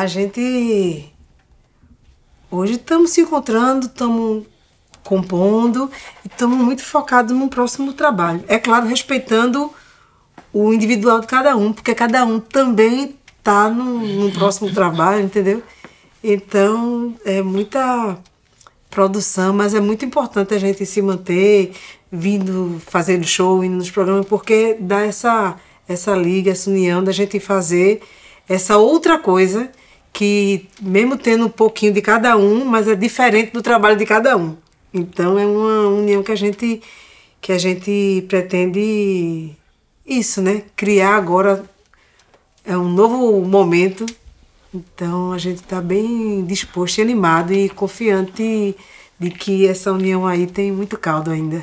a gente hoje estamos se encontrando, estamos compondo e estamos muito focados no próximo trabalho. É claro, respeitando o individual de cada um, porque cada um também está no, no próximo trabalho, entendeu? Então é muita produção, mas é muito importante a gente se manter vindo fazendo show, indo nos programas, porque dá essa essa liga, essa união da gente fazer essa outra coisa que mesmo tendo um pouquinho de cada um, mas é diferente do trabalho de cada um. Então é uma união que a gente que a gente pretende isso, né? Criar agora é um novo momento. Então a gente está bem disposto, animado e confiante de que essa união aí tem muito caldo ainda.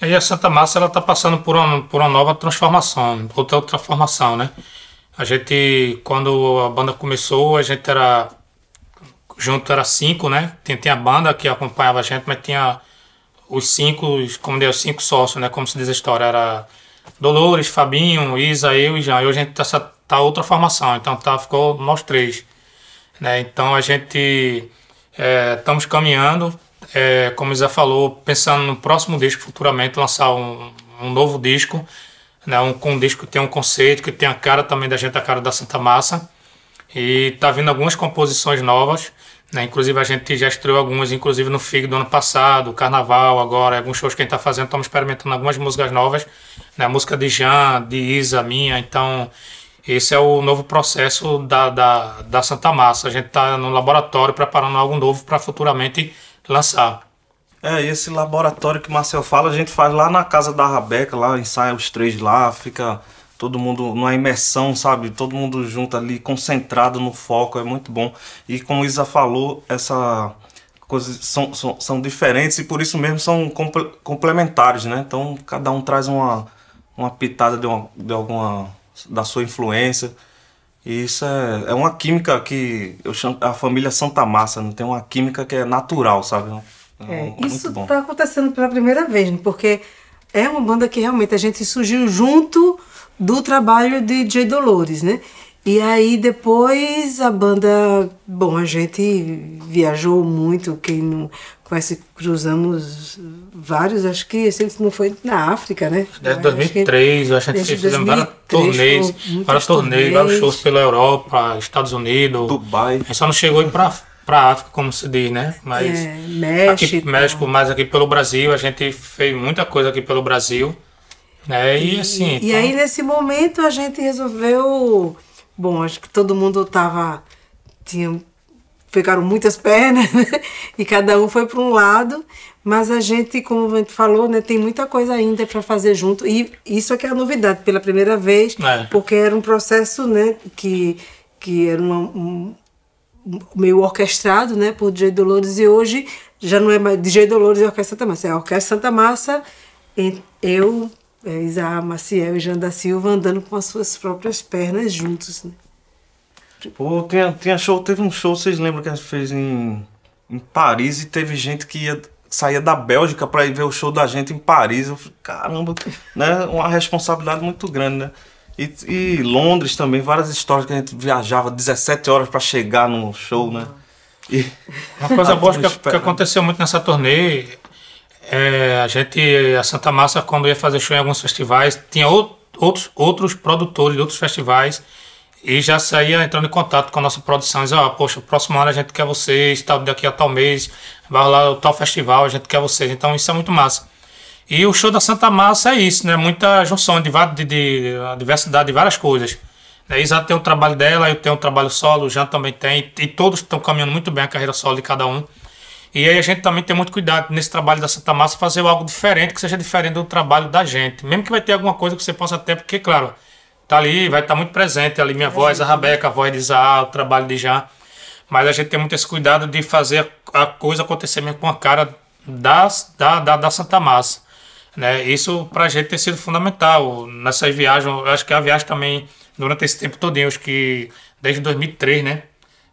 E a Santa Massa ela está passando por uma, por uma nova transformação, outra transformação, né? A gente, quando a banda começou, a gente era. Junto era cinco, né? Tinha, tinha a banda que acompanhava a gente, mas tinha os cinco, como diz os cinco sócios, né? Como se diz a história. Era Dolores, Fabinho, Isa, eu e Jean. E hoje a gente tá, tá outra formação, então tá, ficou nós três. Né? Então a gente é, estamos caminhando, é, como o Isa falou, pensando no próximo disco, futuramente lançar um, um novo disco né, um, um disco que tem um conceito, que tem a cara também da gente, a cara da Santa Massa. E tá vindo algumas composições novas, né? Inclusive a gente já estreou algumas, inclusive no FIG do ano passado, Carnaval agora, alguns shows que a gente tá fazendo, estamos experimentando algumas músicas novas, né? Música de Jean, de Isa, minha, então esse é o novo processo da, da, da Santa Massa. A gente tá no laboratório preparando algo novo para futuramente lançar. É, esse laboratório que o Marcel fala, a gente faz lá na casa da Rabeca, lá ensaia os três lá, fica todo mundo numa imersão, sabe? Todo mundo junto ali, concentrado no foco, é muito bom. E como Isa falou, essa coisas são, são, são diferentes e por isso mesmo são complementares, né? Então cada um traz uma, uma pitada de, uma, de alguma da sua influência. E isso é, é uma química que eu chamo a família Santa Massa, né? tem uma química que é natural, sabe? Então, é, isso está acontecendo pela primeira vez, né? porque é uma banda que realmente a gente surgiu junto do trabalho de Jay Dolores, né? E aí depois a banda, bom, a gente viajou muito, quem não conhece, cruzamos vários, acho que se não foi na África, né? Desde 2003, é acho que a gente fizemos vários turnês, vários turnês, vários shows pela Europa, Estados Unidos. Dubai. A gente só não chegou a ir para África, como se diz, né? Mas é, México. Aqui, México, mas aqui pelo Brasil, a gente fez muita coisa aqui pelo Brasil. Né? E, e assim. E então... aí, nesse momento, a gente resolveu. Bom, acho que todo mundo tava. Tinha, ficaram muitas pernas, né? E cada um foi para um lado. Mas a gente, como a gente falou, né, tem muita coisa ainda para fazer junto. E isso aqui é, é a novidade, pela primeira vez, é. porque era um processo né, que, que era uma, um, meio orquestrado, né, por DJ Dolores, e hoje já não é mais DJ Dolores e Orquestra Santa Massa, é a Orquestra Santa Massa, eu, é, Isaac Maciel e Jean da Silva andando com as suas próprias pernas juntos, né. Pô, tem tinha show, teve um show, vocês lembram que a gente fez em, em Paris e teve gente que ia saía da Bélgica para ir ver o show da gente em Paris. Eu falei, caramba, né? Uma responsabilidade muito grande, né? E, e, Londres também, várias histórias que a gente viajava 17 horas para chegar no show, né? E Uma coisa boa que, que, aconteceu muito nessa turnê, é, a gente, a Santa Massa, quando ia fazer show em alguns festivais, tinha outros, outros produtores de outros festivais e já saía entrando em contato com a nossa produção, dizendo, ah, poxa, próximo ano a gente quer vocês, tal, daqui a tal mês, vai rolar o tal festival, a gente quer vocês. Então isso é muito massa. E o show da Santa Massa é isso, né? Muita junção de, de, de diversidade de várias coisas. A né? Isa tem o trabalho dela, eu tenho o trabalho solo, o Jean também tem, e, todos estão caminhando muito bem a carreira solo de cada um. E aí a gente também tem muito cuidado nesse trabalho da Santa Massa, fazer algo diferente, que seja diferente do trabalho da gente. Mesmo que vai ter alguma coisa que você possa até, porque, claro, tá ali, vai estar tá muito presente ali minha é voz, a Rabeca, né? a voz de Isa, o trabalho de Jean. Mas a gente tem muito esse cuidado de fazer a coisa acontecer mesmo com a cara das, da, da, da Santa Massa. Né? Isso para a gente tem sido fundamental. Nessas viagens, eu acho que a viagem também, durante esse tempo todo, acho que desde 2003, né?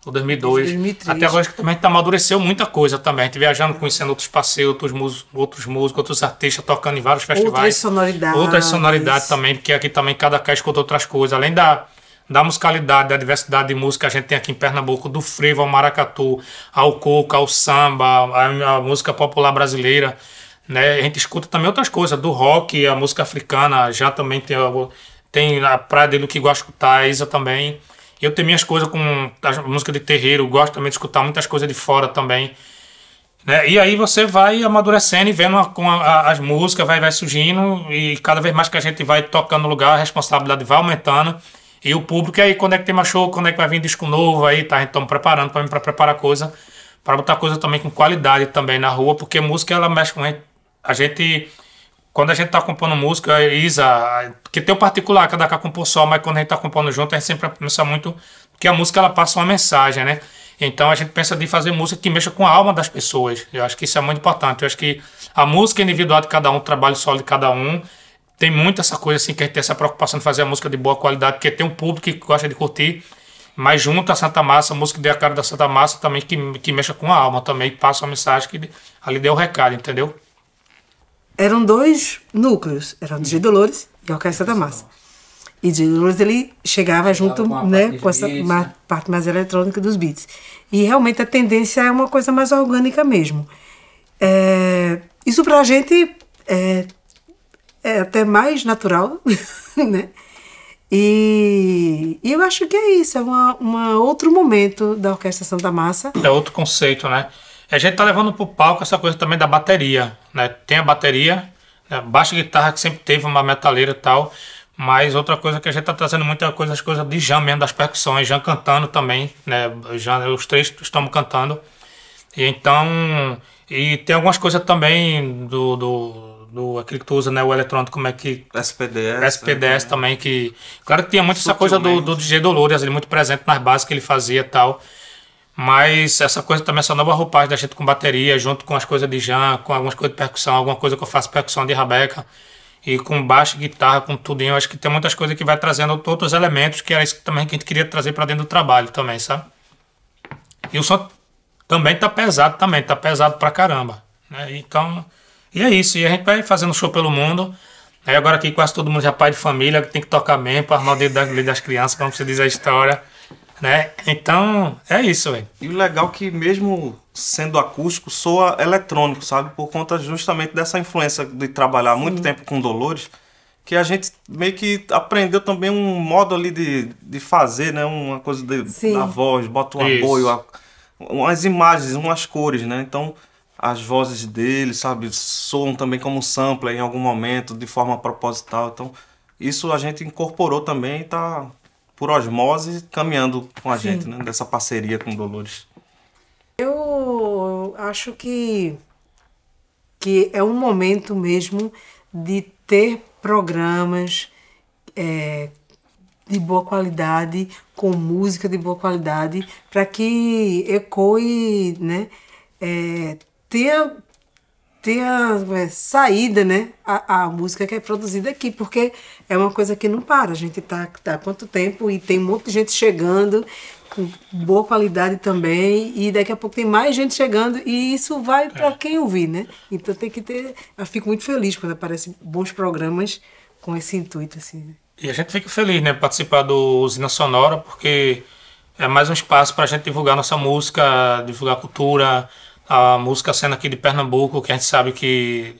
Ou 2002. 2003. Até agora acho que também a gente amadureceu muita coisa também. A gente viajando, conhecendo outros passeios, outros músicos, outros, músicos, outros artistas, tocando em vários festivais. Outras sonoridades. Outras sonoridades também, porque aqui também cada cá escuta outras coisas. Além da, da musicalidade, da diversidade de música que a gente tem aqui em Pernambuco, do frevo ao maracatu, ao coco, ao samba, a música popular brasileira. Né? A gente escuta também outras coisas, do rock, a música africana, já também tem, algo, tem a Praia de Luque Guascutá, a Isa também. Eu tenho minhas coisas com a música de terreiro, gosto também de escutar muitas coisas de fora também. Né? E aí você vai amadurecendo e vendo com as músicas, vai, vai surgindo, e cada vez mais que a gente vai tocando no lugar, a responsabilidade vai aumentando. E o público aí, quando é que tem mais show, quando é que vai vir disco novo aí, tá? A gente tá preparando para preparar coisa, para botar coisa também com qualidade também na rua, porque música ela mexe com a gente a gente quando a gente tá compondo música, Isa, que tem o particular, cada cá compor só, mas quando a gente tá compondo junto, a gente sempre pensa muito que a música ela passa uma mensagem, né? Então a gente pensa de fazer música que mexa com a alma das pessoas. Eu acho que isso é muito importante. Eu acho que a música individual de cada um, o trabalho solo de cada um, tem muito essa coisa assim que a gente tem essa preocupação de fazer a música de boa qualidade, porque tem um público que gosta de curtir. Mas junto à Santa Massa, a música de a cara da Santa Massa também que, que mexa com a alma também, passa uma mensagem que ali deu o recado, entendeu? eram dois núcleos, eram de Dolores e a Orquestra da Massa. E de Dolores ele chegava junto com, né, com essa beats, né? parte mais eletrônica dos beats. E realmente a tendência é uma coisa mais orgânica mesmo. É, isso a gente é, é até mais natural, né? E, e, eu acho que é isso, é um outro momento da Orquestra Santa Massa. É outro conceito, né? a gente tá levando pro palco essa coisa também da bateria, né? Tem a bateria, né? baixa guitarra que sempre teve uma metaleira e tal, mas outra coisa que a gente tá trazendo muita é coisa, as coisas de Jean mesmo, das percussões, Jean cantando também, né? Jean, os três estamos cantando. E então, e tem algumas coisas também do, do do aquele que tu usa, né? O eletrônico, como é que. SPDS. SPDS né? também, que. Claro que tinha muito essa coisa do, do DJ Dolores, ele muito presente nas bases que ele fazia e tal. Mas essa coisa também, essa nova roupagem da gente com bateria, junto com as coisas de Jean com algumas coisas de percussão, alguma coisa que eu faço percussão de rabeca, e com baixo, guitarra, com tudinho, eu acho que tem muitas coisas que vai trazendo outros elementos, que era isso também que a gente queria trazer para dentro do trabalho também, sabe? E o som também tá pesado também, tá pesado pra caramba, né? Então, e é isso, e a gente vai fazendo show pelo mundo, aí agora aqui quase todo mundo já é pai de família, que tem que tocar mesmo, para armar o dedo das, das crianças, como se diz a história... Né? Então, é isso, velho. E o legal é que mesmo sendo acústico, soa eletrônico, sabe? Por conta justamente dessa influência de trabalhar Sim. muito tempo com Dolores, que a gente meio que aprendeu também um modo ali de, de fazer, né? Uma coisa de, da voz, bota um isso. apoio, a, umas imagens, umas cores, né? Então, as vozes dele, sabe, soam também como sampler em algum momento, de forma proposital. Então, isso a gente incorporou também e tá por osmose, caminhando com a Sim. gente, né? Dessa parceria com Dolores. Eu acho que, que é um momento mesmo de ter programas é, de boa qualidade, com música de boa qualidade, para que ecoe, né? É, tenha ter a é, saída, né? A, a, música que é produzida aqui, porque é uma coisa que não para. A gente tá, tá há quanto tempo e tem um monte de gente chegando com boa qualidade também e daqui a pouco tem mais gente chegando e isso vai para é. quem ouvir, né? Então tem que ter. Eu fico muito feliz quando aparecem bons programas com esse intuito assim. Né? E a gente fica feliz, né? Participar do Usina Sonora porque é mais um espaço para a gente divulgar nossa música, divulgar cultura a música sendo aqui de Pernambuco, que a gente sabe que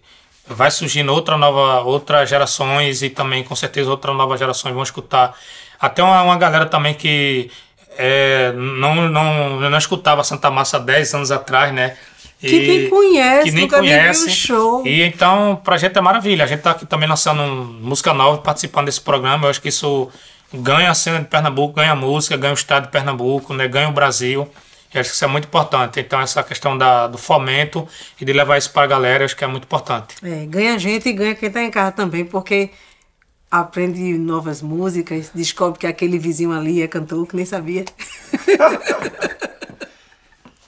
vai surgindo outra nova, outras gerações e também com certeza outras novas gerações vão escutar. Até uma, uma galera também que é, não, não, não escutava Santa Massa 10 anos atrás, né? E, que nem conhece, que nem nunca conhece. Nem show. E então, pra gente é maravilha. A gente tá aqui também lançando música nova, participando desse programa. Eu acho que isso ganha a assim, cena de Pernambuco, ganha a música, ganha o estado de Pernambuco, né? ganha o Brasil. E acho que isso é muito importante. Então, essa questão da, do fomento e de levar isso para a galera, acho que é muito importante. É, ganha gente e ganha quem está em casa também, porque aprende novas músicas, descobre que aquele vizinho ali é cantor que nem sabia.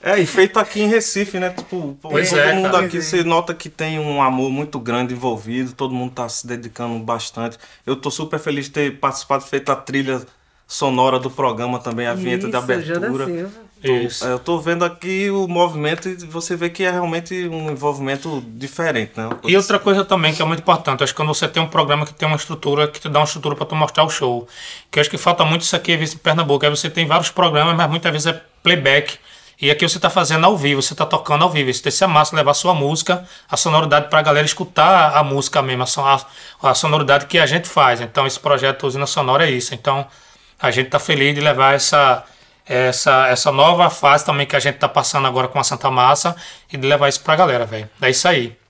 É, e feito aqui em Recife, né? Tipo, pois todo é, mundo aqui, é. você nota que tem um amor muito grande envolvido, todo mundo tá se dedicando bastante. Eu tô super feliz de ter participado, feito a trilha sonora do programa também, a Isso, de abertura. Então, eu estou vendo aqui o movimento e você vê que é realmente um envolvimento diferente, né? E assim. outra coisa também que é muito importante, acho que quando você tem um programa que tem uma estrutura, que te dá uma estrutura para tu mostrar o show, que acho que falta muito isso aqui em Pernambuco, aí você tem vários programas, mas muitas vezes é playback, e aqui você está fazendo ao vivo, você está tocando ao vivo. Isso tem que ser massa, levar a sua música, a sonoridade para a galera escutar a música mesmo, a, a, a, sonoridade que a gente faz. Então, esse projeto Usina Sonora é isso. Então, a gente está feliz de levar essa, essa, essa nova fase também que a gente está passando agora com a Santa Massa e de levar isso para a galera, velho. É isso aí.